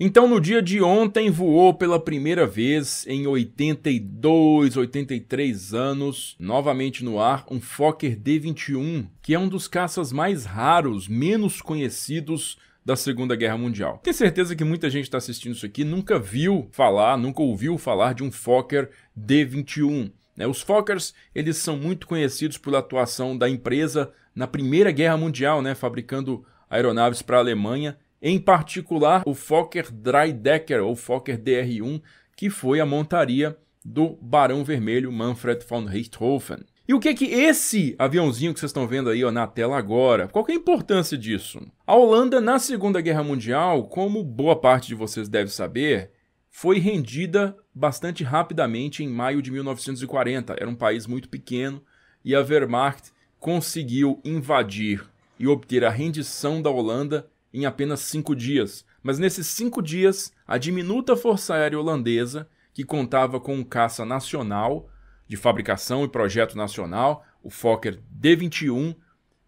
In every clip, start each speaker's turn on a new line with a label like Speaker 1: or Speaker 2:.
Speaker 1: Então, no dia de ontem, voou pela primeira vez em 82, 83 anos, novamente no ar, um Fokker D-21, que é um dos caças mais raros, menos conhecidos da Segunda Guerra Mundial. Tenho certeza que muita gente está assistindo isso aqui nunca viu falar, nunca ouviu falar de um Fokker D-21. Né? Os Fokkers eles são muito conhecidos pela atuação da empresa na Primeira Guerra Mundial, né? fabricando aeronaves para a Alemanha em particular, o Fokker Dreidecker ou Fokker DR-1, que foi a montaria do Barão Vermelho Manfred von Richthofen. E o que é que esse aviãozinho que vocês estão vendo aí ó, na tela agora, qual é a importância disso? A Holanda, na Segunda Guerra Mundial, como boa parte de vocês deve saber, foi rendida bastante rapidamente em maio de 1940. Era um país muito pequeno e a Wehrmacht conseguiu invadir e obter a rendição da Holanda em apenas cinco dias, mas nesses cinco dias, a diminuta Força Aérea Holandesa, que contava com um caça nacional, de fabricação e projeto nacional, o Fokker D-21,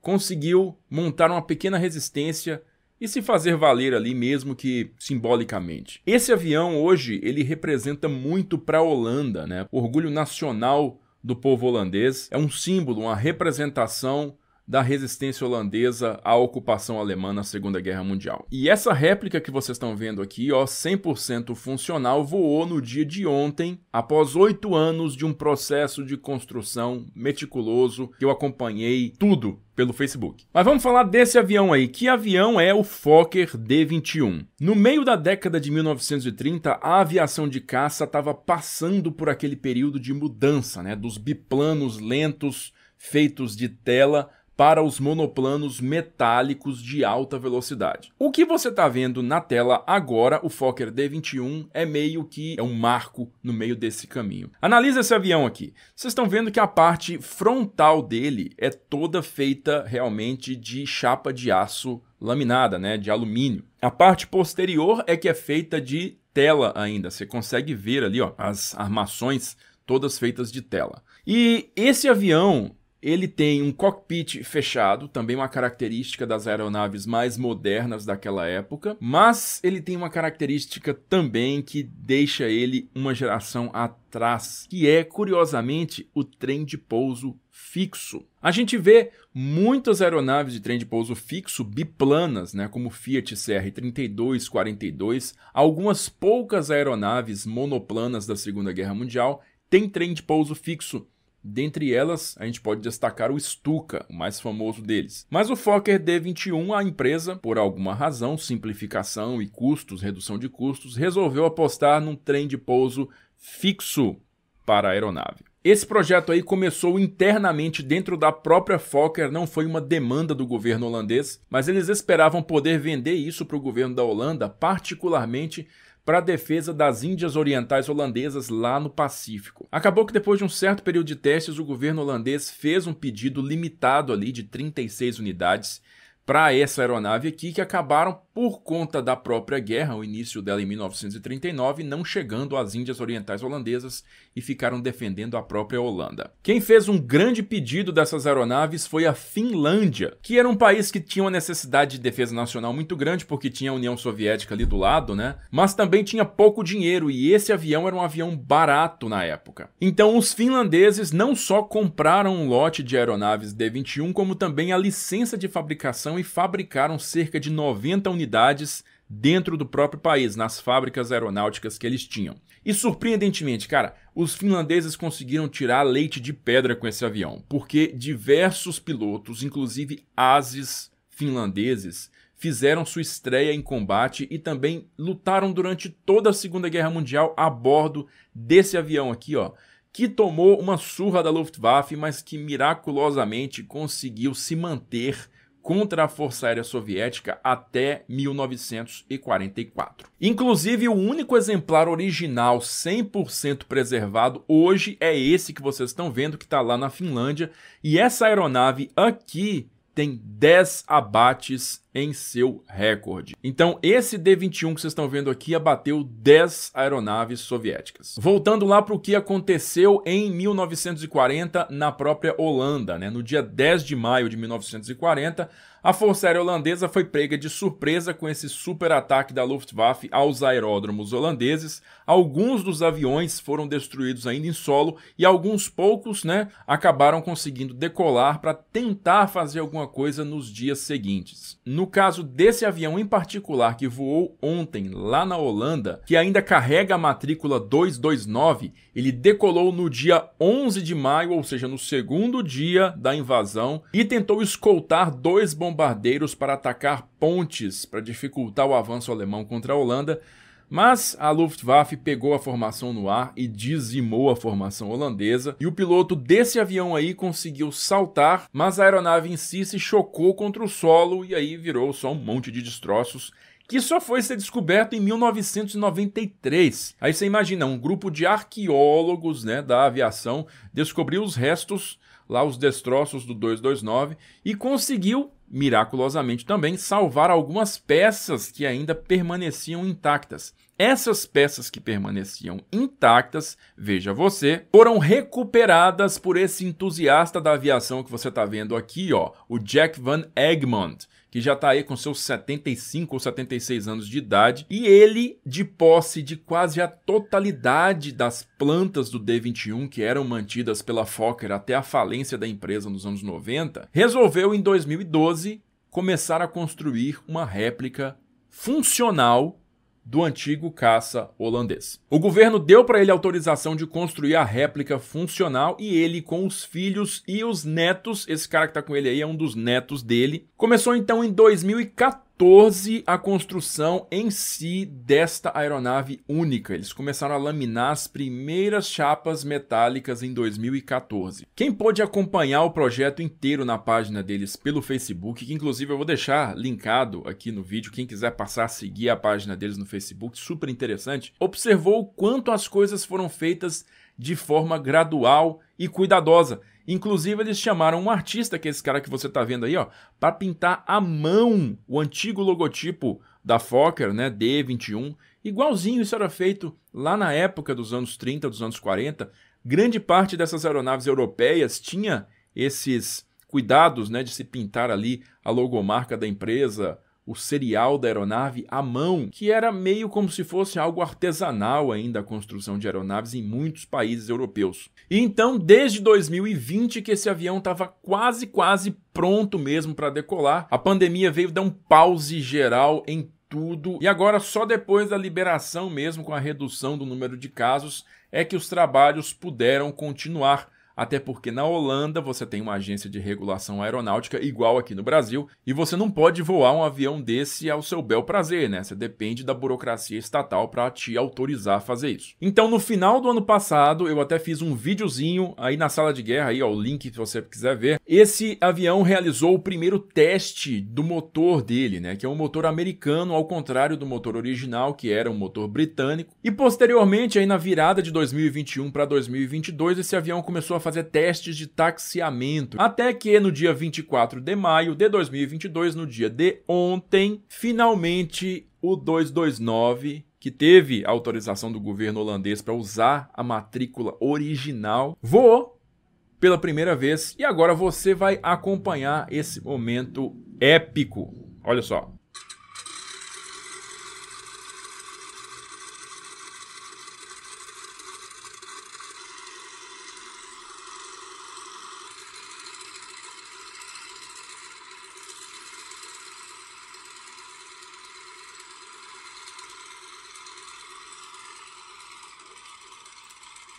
Speaker 1: conseguiu montar uma pequena resistência e se fazer valer ali mesmo que simbolicamente. Esse avião hoje ele representa muito para a Holanda, né? O orgulho nacional do povo holandês é um símbolo, uma representação da resistência holandesa à ocupação alemã na Segunda Guerra Mundial. E essa réplica que vocês estão vendo aqui, ó, 100% funcional, voou no dia de ontem, após oito anos de um processo de construção meticuloso que eu acompanhei tudo pelo Facebook. Mas vamos falar desse avião aí. Que avião é o Fokker D-21? No meio da década de 1930, a aviação de caça estava passando por aquele período de mudança, né, dos biplanos lentos feitos de tela para os monoplanos metálicos de alta velocidade. O que você está vendo na tela agora, o Fokker D21, é meio que é um marco no meio desse caminho. Analisa esse avião aqui. Vocês estão vendo que a parte frontal dele é toda feita realmente de chapa de aço laminada, né, de alumínio. A parte posterior é que é feita de tela ainda. Você consegue ver ali, ó, as armações todas feitas de tela. E esse avião ele tem um cockpit fechado, também uma característica das aeronaves mais modernas daquela época, mas ele tem uma característica também que deixa ele uma geração atrás, que é, curiosamente, o trem de pouso fixo. A gente vê muitas aeronaves de trem de pouso fixo biplanas, né, como Fiat CR-32, 42, algumas poucas aeronaves monoplanas da Segunda Guerra Mundial têm trem de pouso fixo, Dentre elas, a gente pode destacar o Stuka, o mais famoso deles. Mas o Fokker D21, a empresa, por alguma razão, simplificação e custos, redução de custos, resolveu apostar num trem de pouso fixo para a aeronave. Esse projeto aí começou internamente dentro da própria Fokker, não foi uma demanda do governo holandês, mas eles esperavam poder vender isso para o governo da Holanda, particularmente para a defesa das Índias Orientais Holandesas lá no Pacífico. Acabou que depois de um certo período de testes, o governo holandês fez um pedido limitado ali de 36 unidades para essa aeronave aqui que acabaram por conta da própria guerra, o início dela em 1939, não chegando às Índias Orientais Holandesas e ficaram defendendo a própria Holanda. Quem fez um grande pedido dessas aeronaves foi a Finlândia, que era um país que tinha uma necessidade de defesa nacional muito grande porque tinha a União Soviética ali do lado, né? Mas também tinha pouco dinheiro e esse avião era um avião barato na época. Então os finlandeses não só compraram um lote de aeronaves D-21, como também a licença de fabricação e fabricaram cerca de 90 unidades unidades dentro do próprio país, nas fábricas aeronáuticas que eles tinham. E surpreendentemente, cara, os finlandeses conseguiram tirar leite de pedra com esse avião, porque diversos pilotos, inclusive ases finlandeses, fizeram sua estreia em combate e também lutaram durante toda a Segunda Guerra Mundial a bordo desse avião aqui, ó, que tomou uma surra da Luftwaffe, mas que miraculosamente conseguiu se manter contra a Força Aérea Soviética até 1944. Inclusive, o único exemplar original 100% preservado hoje é esse que vocês estão vendo que está lá na Finlândia. E essa aeronave aqui tem 10 abates em seu recorde. Então, esse D-21 que vocês estão vendo aqui abateu 10 aeronaves soviéticas. Voltando lá para o que aconteceu em 1940 na própria Holanda, né? No dia 10 de maio de 1940, a Força Aérea Holandesa foi prega de surpresa com esse super ataque da Luftwaffe aos aeródromos holandeses. Alguns dos aviões foram destruídos ainda em solo e alguns poucos, né, acabaram conseguindo decolar para tentar fazer alguma coisa nos dias seguintes. No no caso desse avião em particular que voou ontem lá na Holanda, que ainda carrega a matrícula 229, ele decolou no dia 11 de maio, ou seja, no segundo dia da invasão, e tentou escoltar dois bombardeiros para atacar pontes para dificultar o avanço alemão contra a Holanda, mas a Luftwaffe pegou a formação no ar e dizimou a formação holandesa, e o piloto desse avião aí conseguiu saltar, mas a aeronave em si se chocou contra o solo e aí virou só um monte de destroços que só foi ser descoberto em 1993. Aí você imagina, um grupo de arqueólogos né, da aviação descobriu os restos, lá os destroços do 229, e conseguiu miraculosamente também, salvar algumas peças que ainda permaneciam intactas. Essas peças que permaneciam intactas, veja você, foram recuperadas por esse entusiasta da aviação que você está vendo aqui, ó, o Jack Van Egmont que já está aí com seus 75 ou 76 anos de idade, e ele, de posse de quase a totalidade das plantas do D21 que eram mantidas pela Fokker até a falência da empresa nos anos 90, resolveu em 2012 começar a construir uma réplica funcional do antigo caça holandês. O governo deu para ele autorização de construir a réplica funcional e ele, com os filhos e os netos, esse cara que está com ele aí é um dos netos dele, começou então em 2014 14 a construção em si desta aeronave única. Eles começaram a laminar as primeiras chapas metálicas em 2014. Quem pôde acompanhar o projeto inteiro na página deles pelo Facebook, que inclusive eu vou deixar linkado aqui no vídeo, quem quiser passar a seguir a página deles no Facebook, super interessante, observou o quanto as coisas foram feitas de forma gradual e cuidadosa. Inclusive, eles chamaram um artista, que é esse cara que você está vendo aí, ó, para pintar à mão o antigo logotipo da Fokker, né, D21. Igualzinho isso era feito lá na época dos anos 30, dos anos 40. Grande parte dessas aeronaves europeias tinha esses cuidados, né, de se pintar ali a logomarca da empresa, o serial da aeronave à mão, que era meio como se fosse algo artesanal ainda a construção de aeronaves em muitos países europeus. E então, desde 2020 que esse avião estava quase quase pronto mesmo para decolar, a pandemia veio dar um pause geral em tudo. E agora só depois da liberação mesmo com a redução do número de casos é que os trabalhos puderam continuar. Até porque na Holanda você tem uma agência de regulação aeronáutica igual aqui no Brasil e você não pode voar um avião desse ao seu bel prazer, né? Você depende da burocracia estatal para te autorizar a fazer isso. Então, no final do ano passado, eu até fiz um videozinho aí na sala de guerra, aí ó, o link se você quiser ver. Esse avião realizou o primeiro teste do motor dele, né? Que é um motor americano, ao contrário do motor original, que era um motor britânico. E posteriormente, aí na virada de 2021 para 2022, esse avião começou a fazer testes de taxiamento. Até que no dia 24 de maio de 2022, no dia de ontem, finalmente o 229 que teve autorização do governo holandês para usar a matrícula original, voou pela primeira vez e agora você vai acompanhar esse momento épico. Olha só.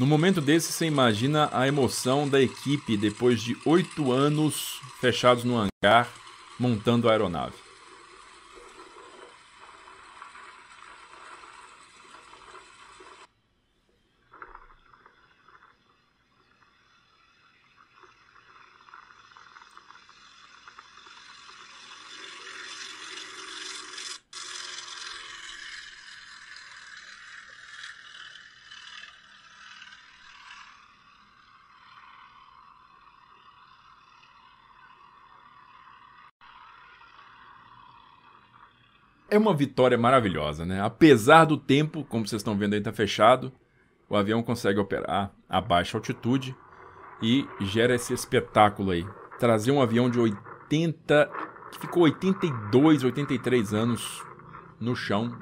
Speaker 1: No momento desse, você imagina a emoção da equipe depois de oito anos fechados no hangar, montando a aeronave. é uma vitória maravilhosa, né? Apesar do tempo, como vocês estão vendo aí, está fechado. O avião consegue operar a baixa altitude e gera esse espetáculo aí. Trazer um avião de 80, que ficou 82, 83 anos no chão.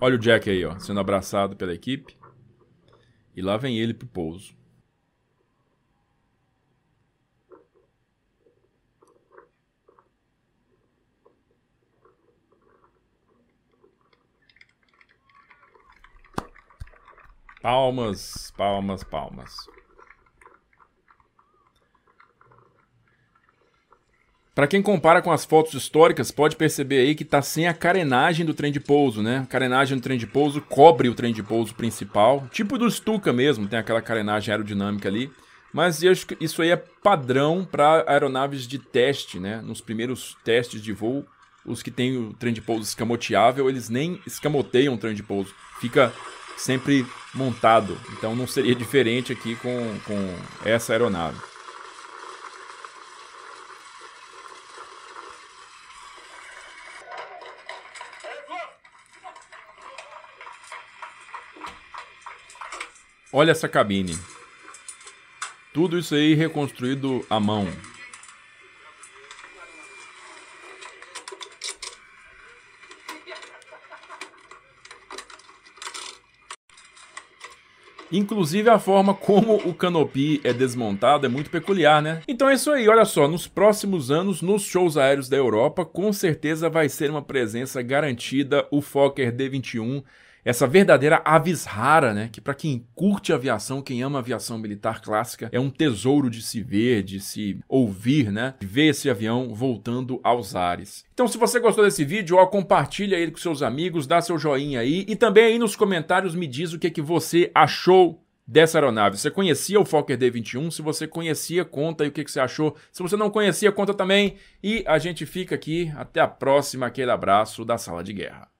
Speaker 1: Olha o Jack aí, ó, sendo abraçado pela equipe. E lá vem ele pro pouso. Palmas, palmas, palmas. Para quem compara com as fotos históricas, pode perceber aí que tá sem a carenagem do trem de pouso, né? A carenagem do trem de pouso cobre o trem de pouso principal, tipo do Stuka mesmo, tem aquela carenagem aerodinâmica ali. Mas isso aí é padrão para aeronaves de teste, né? Nos primeiros testes de voo, os que têm o trem de pouso escamoteável, eles nem escamoteiam o trem de pouso. Fica sempre montado. Então não seria diferente aqui com, com essa aeronave. Olha essa cabine. Tudo isso aí reconstruído à mão. Inclusive a forma como o canopy é desmontado é muito peculiar, né? Então é isso aí, olha só, nos próximos anos, nos shows aéreos da Europa, com certeza vai ser uma presença garantida o Fokker D21 essa verdadeira avis rara, né? Que para quem curte aviação, quem ama aviação militar clássica, é um tesouro de se ver, de se ouvir, né? De ver esse avião voltando aos ares. Então, se você gostou desse vídeo, ó, compartilha ele com seus amigos, dá seu joinha aí e também aí nos comentários me diz o que é que você achou dessa aeronave. Você conhecia o Fokker D21? Se você conhecia, conta aí o que, é que você achou. Se você não conhecia, conta também. E a gente fica aqui. Até a próxima. Aquele abraço da Sala de Guerra.